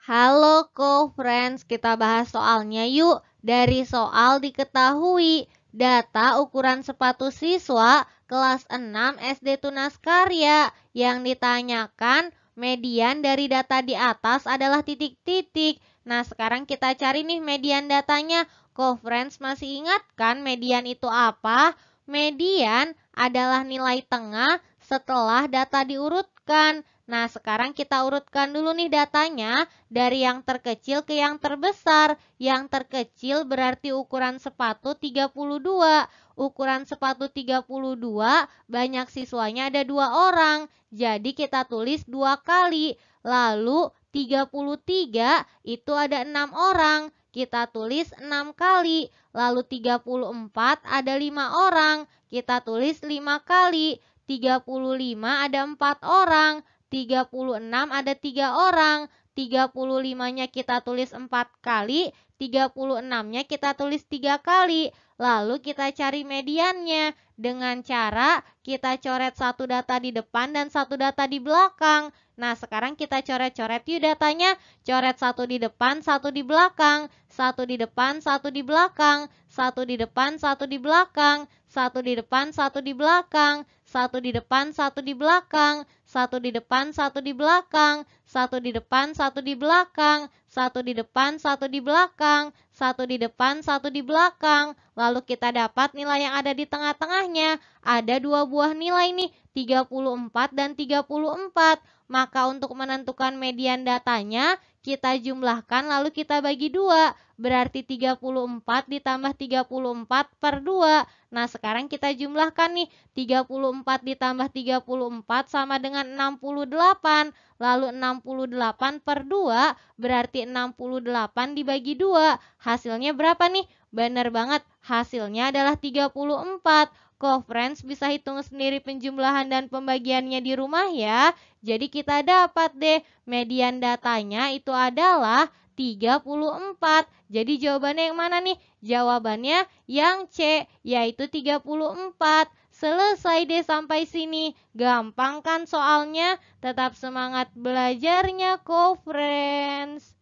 Halo co-friends, kita bahas soalnya yuk. Dari soal diketahui, data ukuran sepatu siswa kelas 6 SD Tunas Karya yang ditanyakan median dari data di atas adalah titik-titik. Nah sekarang kita cari nih median datanya. Co-friends masih ingat kan median itu apa? Median adalah nilai tengah setelah data diurutkan. Nah, sekarang kita urutkan dulu nih datanya dari yang terkecil ke yang terbesar. Yang terkecil berarti ukuran sepatu 32. Ukuran sepatu 32 banyak siswanya ada dua orang. Jadi kita tulis dua kali. Lalu 33 itu ada enam orang. Kita tulis enam kali. Lalu 34 ada lima orang. Kita tulis lima kali. 35 ada empat orang. 36 ada 3 orang. 35-nya kita tulis 4 kali, 36-nya kita tulis 3 kali. Lalu kita cari mediannya dengan cara kita coret satu data di depan dan satu data di belakang. Nah, sekarang kita coret-coret yuk datanya. Coret satu di depan, satu di belakang. Satu di depan, satu di belakang. Satu di depan, satu di belakang. Satu di depan, satu di belakang. Satu di depan, satu di belakang. Satu di depan, satu di belakang. Satu di depan, satu di belakang. Satu di depan, satu di belakang satu di depan, satu di belakang. Lalu kita dapat nilai yang ada di tengah-tengahnya. Ada dua buah nilai nih, 34 dan 34. Maka untuk menentukan median datanya, kita jumlahkan lalu kita bagi dua. Berarti 34 ditambah 34 per 2. Nah sekarang kita jumlahkan nih 34 ditambah 34 sama dengan 68. Lalu 68 per 2 berarti 68 dibagi 2. Hasilnya berapa nih? Benar banget hasilnya adalah 34. Friends bisa hitung sendiri penjumlahan dan pembagiannya di rumah ya. Jadi kita dapat deh median datanya itu adalah 34. Jadi jawabannya yang mana nih? Jawabannya yang C yaitu 34. Selesai deh sampai sini. Gampang kan soalnya? Tetap semangat belajarnya, co-friends.